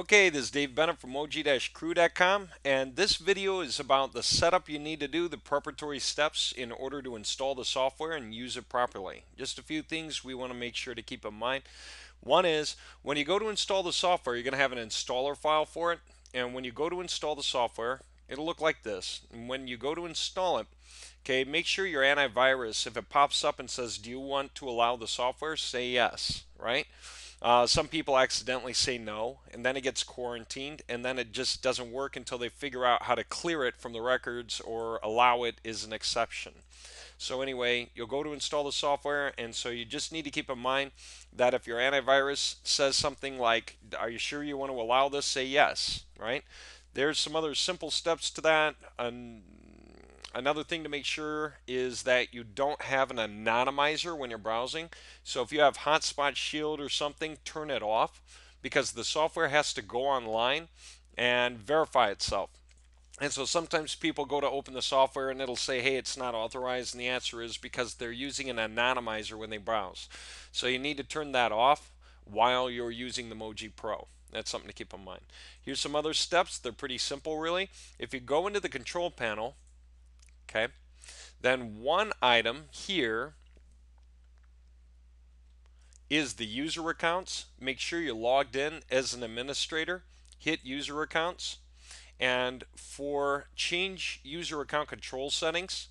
Okay, this is Dave Bennett from OG-Crew.com and this video is about the setup you need to do, the preparatory steps in order to install the software and use it properly. Just a few things we want to make sure to keep in mind. One is when you go to install the software, you're going to have an installer file for it and when you go to install the software, it'll look like this. And when you go to install it, Okay, make sure your antivirus, if it pops up and says, do you want to allow the software, say yes, right? Uh, some people accidentally say no, and then it gets quarantined, and then it just doesn't work until they figure out how to clear it from the records or allow it as an exception. So anyway, you'll go to install the software, and so you just need to keep in mind that if your antivirus says something like, are you sure you want to allow this, say yes, right? There's some other simple steps to that. and. Another thing to make sure is that you don't have an anonymizer when you're browsing. So if you have Hotspot Shield or something, turn it off because the software has to go online and verify itself. And so sometimes people go to open the software and it'll say, hey, it's not authorized. And the answer is because they're using an anonymizer when they browse. So you need to turn that off while you're using the Moji Pro. That's something to keep in mind. Here's some other steps. They're pretty simple, really. If you go into the control panel Okay, then one item here is the user accounts. Make sure you're logged in as an administrator. Hit user accounts. And for change user account control settings,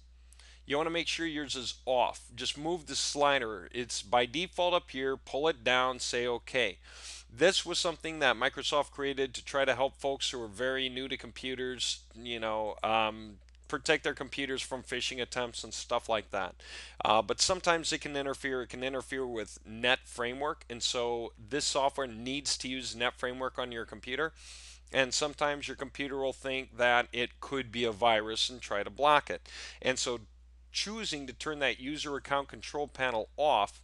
you want to make sure yours is off. Just move the slider. It's by default up here. Pull it down. Say OK. This was something that Microsoft created to try to help folks who are very new to computers, you know, um, protect their computers from phishing attempts and stuff like that. Uh, but sometimes it can interfere. It can interfere with Net Framework, and so this software needs to use Net Framework on your computer. And sometimes your computer will think that it could be a virus and try to block it. And so choosing to turn that user account control panel off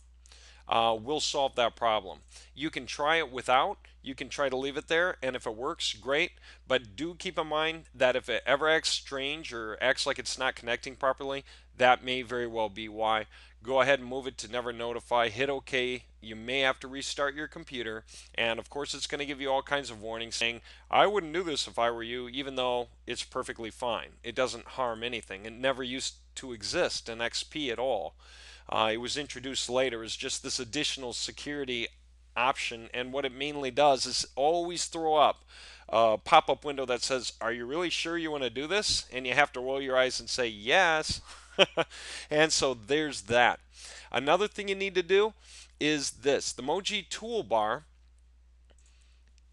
uh, we'll solve that problem. You can try it without, you can try to leave it there, and if it works, great. But do keep in mind that if it ever acts strange or acts like it's not connecting properly, that may very well be why. Go ahead and move it to never notify, hit OK. You may have to restart your computer, and of course, it's going to give you all kinds of warnings saying, I wouldn't do this if I were you, even though it's perfectly fine. It doesn't harm anything. It never used to exist in XP at all. Uh, it was introduced later as just this additional security option. And what it mainly does is always throw up a pop up window that says, Are you really sure you want to do this? And you have to roll your eyes and say, Yes. and so there's that. Another thing you need to do is this the Moji toolbar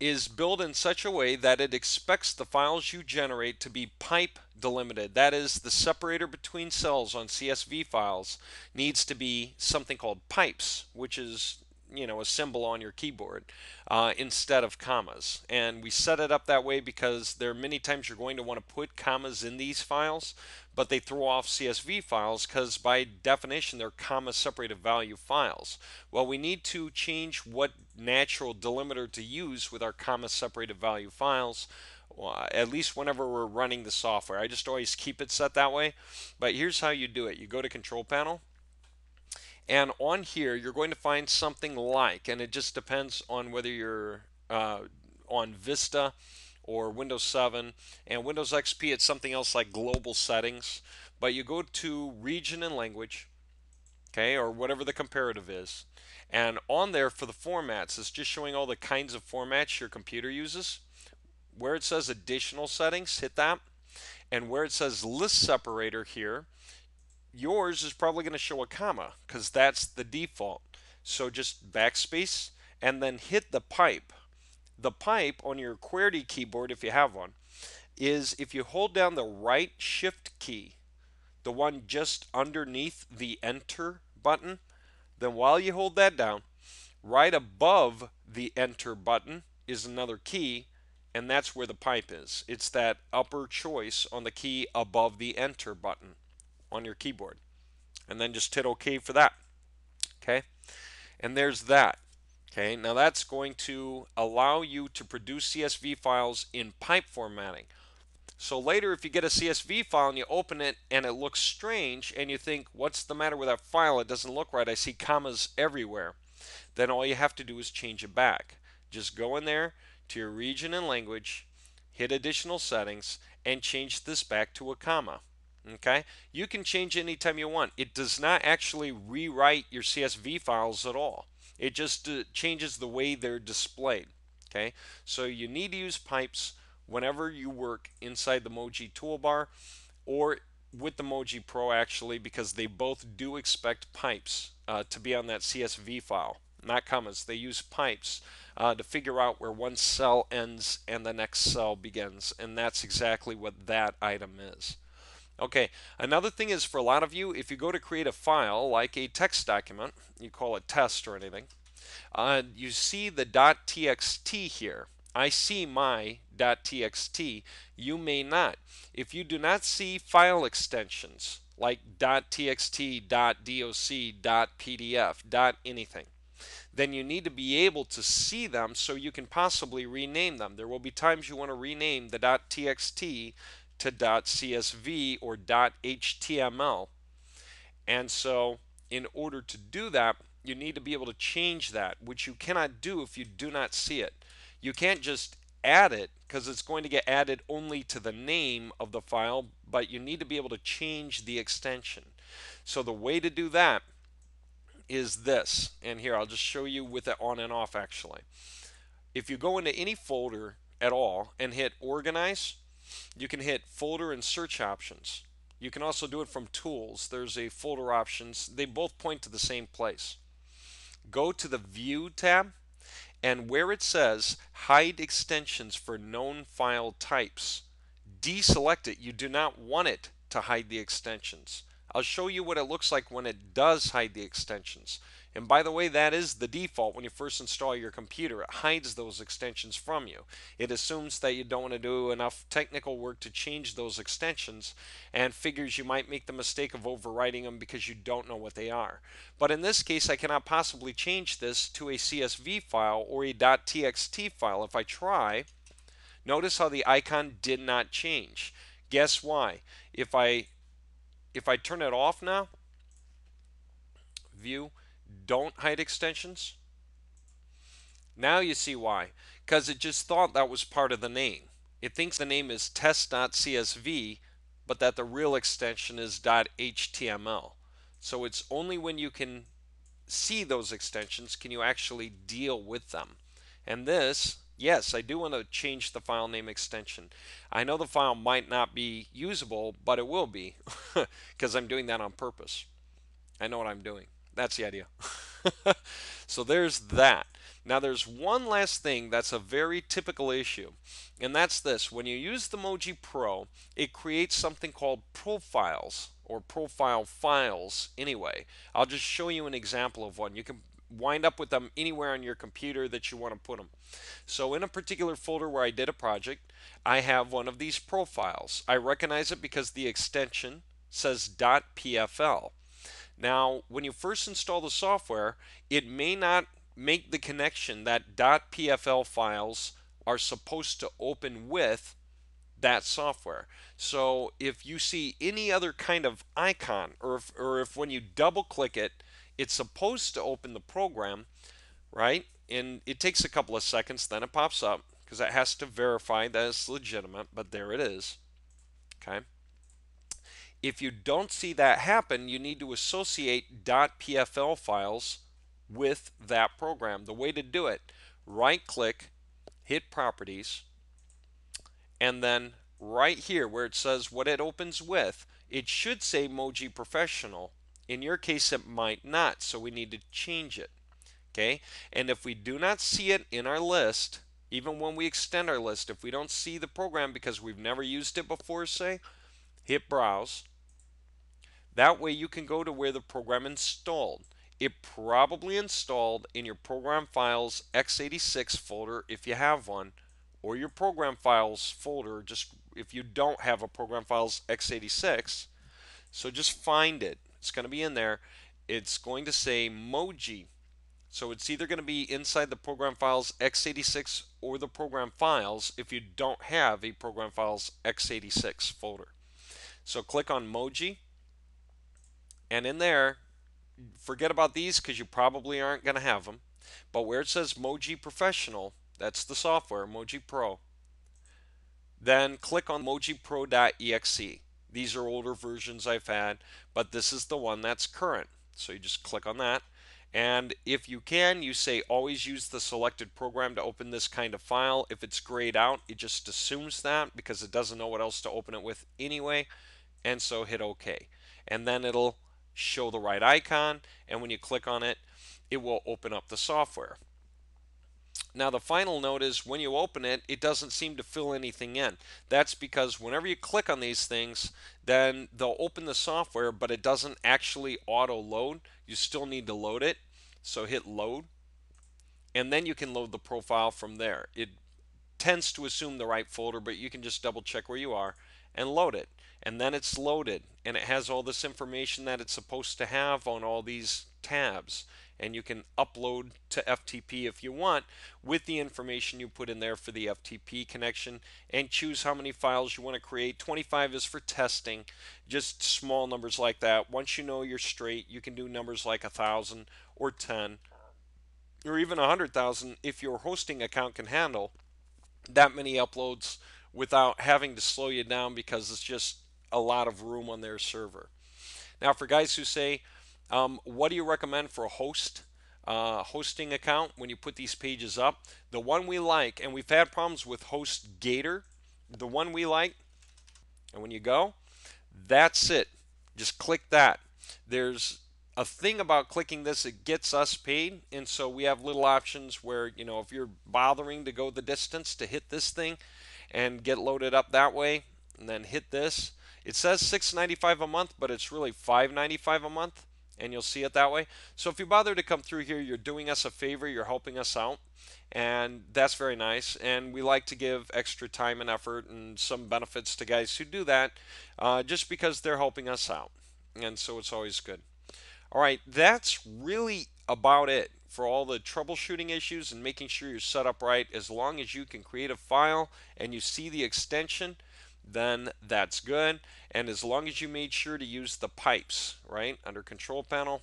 is built in such a way that it expects the files you generate to be pipe delimited. That is, the separator between cells on CSV files needs to be something called pipes, which is you know a symbol on your keyboard uh, instead of commas and we set it up that way because there are many times you're going to want to put commas in these files but they throw off CSV files because by definition they're comma separated value files. Well we need to change what natural delimiter to use with our comma separated value files uh, at least whenever we're running the software. I just always keep it set that way but here's how you do it. You go to control panel and on here you're going to find something like and it just depends on whether you're uh, on Vista or Windows 7 and Windows XP it's something else like global settings but you go to region and language okay or whatever the comparative is and on there for the formats it's just showing all the kinds of formats your computer uses where it says additional settings hit that and where it says list separator here yours is probably going to show a comma because that's the default. So just backspace and then hit the pipe. The pipe on your QWERTY keyboard, if you have one, is if you hold down the right shift key, the one just underneath the enter button, then while you hold that down, right above the enter button is another key and that's where the pipe is. It's that upper choice on the key above the enter button on your keyboard. And then just hit OK for that. Okay? And there's that. Okay, now that's going to allow you to produce CSV files in pipe formatting. So later if you get a CSV file and you open it and it looks strange and you think, what's the matter with that file? It doesn't look right. I see commas everywhere. Then all you have to do is change it back. Just go in there to your region and language, hit additional settings, and change this back to a comma okay you can change anytime you want it does not actually rewrite your CSV files at all it just uh, changes the way they're displayed okay so you need to use pipes whenever you work inside the Moji toolbar or with the Moji Pro actually because they both do expect pipes uh, to be on that CSV file not commas. they use pipes uh, to figure out where one cell ends and the next cell begins and that's exactly what that item is Okay, another thing is for a lot of you, if you go to create a file like a text document, you call it test or anything, uh, you see the .txt here. I see my .txt. You may not. If you do not see file extensions like .txt, .doc, .pdf, .anything, then you need to be able to see them so you can possibly rename them. There will be times you want to rename the .txt to .csv or .html. And so in order to do that, you need to be able to change that, which you cannot do if you do not see it. You can't just add it because it's going to get added only to the name of the file, but you need to be able to change the extension. So the way to do that is this. And here, I'll just show you with it on and off actually. If you go into any folder at all and hit organize, you can hit folder and search options. You can also do it from tools. There's a folder options. They both point to the same place. Go to the view tab and where it says hide extensions for known file types, deselect it. You do not want it to hide the extensions. I'll show you what it looks like when it does hide the extensions. And by the way, that is the default when you first install your computer. It hides those extensions from you. It assumes that you don't want to do enough technical work to change those extensions and figures you might make the mistake of overwriting them because you don't know what they are. But in this case, I cannot possibly change this to a CSV file or a .txt file. If I try, notice how the icon did not change. Guess why? If I if I turn it off now, view, don't hide extensions? Now you see why. Because it just thought that was part of the name. It thinks the name is test.csv, but that the real extension is .html. So it's only when you can see those extensions can you actually deal with them. And this, yes, I do want to change the file name extension. I know the file might not be usable, but it will be because I'm doing that on purpose. I know what I'm doing. That's the idea. so there's that. Now there's one last thing that's a very typical issue, and that's this. When you use the Moji Pro, it creates something called profiles or profile files anyway. I'll just show you an example of one. You can wind up with them anywhere on your computer that you want to put them. So in a particular folder where I did a project, I have one of these profiles. I recognize it because the extension says .pfl. Now, when you first install the software, it may not make the connection that .pfl files are supposed to open with that software. So if you see any other kind of icon or if, or if when you double click it, it's supposed to open the program, right? And it takes a couple of seconds, then it pops up because it has to verify that it's legitimate, but there it is, okay? If you don't see that happen, you need to associate .pfl files with that program. The way to do it, right click, hit properties, and then right here where it says what it opens with, it should say Moji Professional. In your case, it might not, so we need to change it. Okay, and if we do not see it in our list, even when we extend our list, if we don't see the program because we've never used it before, say, hit Browse, that way you can go to where the program installed. It probably installed in your program files x86 folder if you have one or your program files folder just if you don't have a program files x86 so just find it it's going to be in there it's going to say Moji so it's either going to be inside the program files x86 or the program files if you don't have a program files x86 folder so click on Moji and in there, forget about these because you probably aren't going to have them. But where it says Moji Professional, that's the software, Moji Pro, then click on mojipro.exe. These are older versions I've had, but this is the one that's current. So you just click on that. And if you can, you say always use the selected program to open this kind of file. If it's grayed out, it just assumes that because it doesn't know what else to open it with anyway. And so hit OK. And then it'll show the right icon and when you click on it it will open up the software now the final note is when you open it it doesn't seem to fill anything in that's because whenever you click on these things then they'll open the software but it doesn't actually auto load you still need to load it so hit load and then you can load the profile from there it tends to assume the right folder but you can just double check where you are and load it and then it's loaded and it has all this information that it's supposed to have on all these tabs and you can upload to FTP if you want with the information you put in there for the FTP connection and choose how many files you want to create 25 is for testing just small numbers like that once you know you're straight you can do numbers like a thousand or ten or even a hundred thousand if your hosting account can handle that many uploads without having to slow you down because it's just a lot of room on their server. Now, for guys who say, um, what do you recommend for a host? Uh, hosting account when you put these pages up the one we like and we've had problems with host gator the one we like and when you go that's it just click that there's a thing about clicking this it gets us paid and so we have little options where you know if you're bothering to go the distance to hit this thing and get loaded up that way and then hit this it says 695 a month, but it's really 595 a month, and you'll see it that way. So if you bother to come through here, you're doing us a favor, you're helping us out, and that's very nice. And we like to give extra time and effort and some benefits to guys who do that uh, just because they're helping us out. And so it's always good. All right, that's really about it for all the troubleshooting issues and making sure you're set up right as long as you can create a file and you see the extension then that's good. And as long as you made sure to use the pipes, right, under control panel,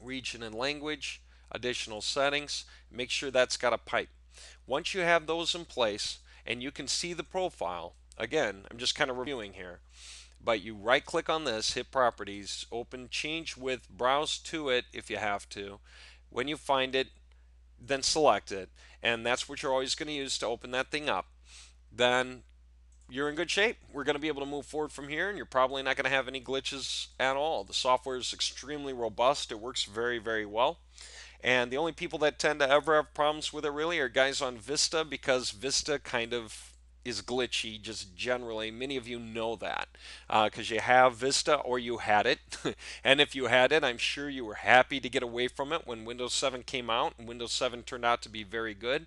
region and language, additional settings, make sure that's got a pipe. Once you have those in place and you can see the profile, again, I'm just kind of reviewing here, but you right click on this, hit properties, open change with, browse to it if you have to. When you find it, then select it. And that's what you're always going to use to open that thing up. Then you're in good shape. We're going to be able to move forward from here, and you're probably not going to have any glitches at all. The software is extremely robust, it works very, very well. And the only people that tend to ever have problems with it really are guys on Vista because Vista kind of is glitchy just generally. Many of you know that because uh, you have Vista or you had it. and if you had it, I'm sure you were happy to get away from it when Windows 7 came out. And Windows 7 turned out to be very good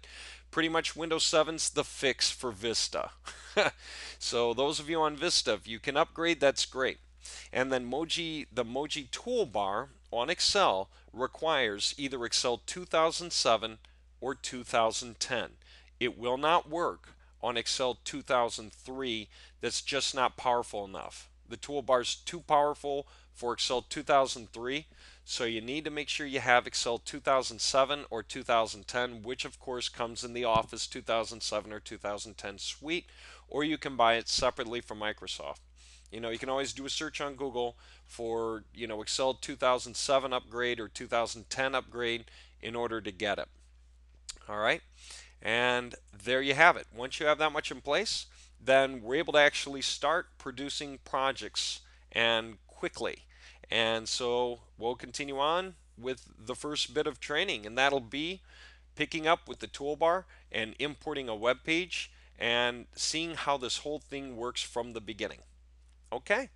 pretty much Windows 7's the fix for Vista. so those of you on Vista, if you can upgrade, that's great. And then Moji, the Moji toolbar on Excel requires either Excel 2007 or 2010. It will not work on Excel 2003 that's just not powerful enough. The toolbar is too powerful for Excel 2003, so you need to make sure you have Excel 2007 or 2010, which of course comes in the Office 2007 or 2010 suite, or you can buy it separately from Microsoft. You know, you can always do a search on Google for, you know, Excel 2007 upgrade or 2010 upgrade in order to get it. All right. And there you have it. Once you have that much in place, then we're able to actually start producing projects and quickly. And so we'll continue on with the first bit of training, and that'll be picking up with the toolbar and importing a web page and seeing how this whole thing works from the beginning. Okay.